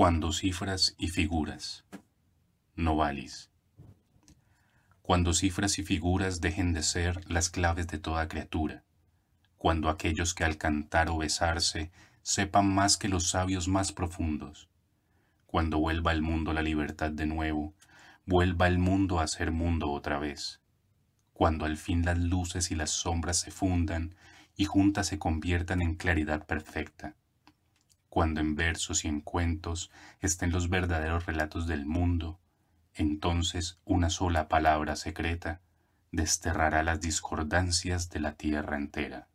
Cuando cifras y figuras. Novalis. Cuando cifras y figuras dejen de ser las claves de toda criatura. Cuando aquellos que al cantar o besarse sepan más que los sabios más profundos. Cuando vuelva el mundo la libertad de nuevo, vuelva el mundo a ser mundo otra vez. Cuando al fin las luces y las sombras se fundan y juntas se conviertan en claridad perfecta cuando en versos y en cuentos estén los verdaderos relatos del mundo, entonces una sola palabra secreta desterrará las discordancias de la tierra entera.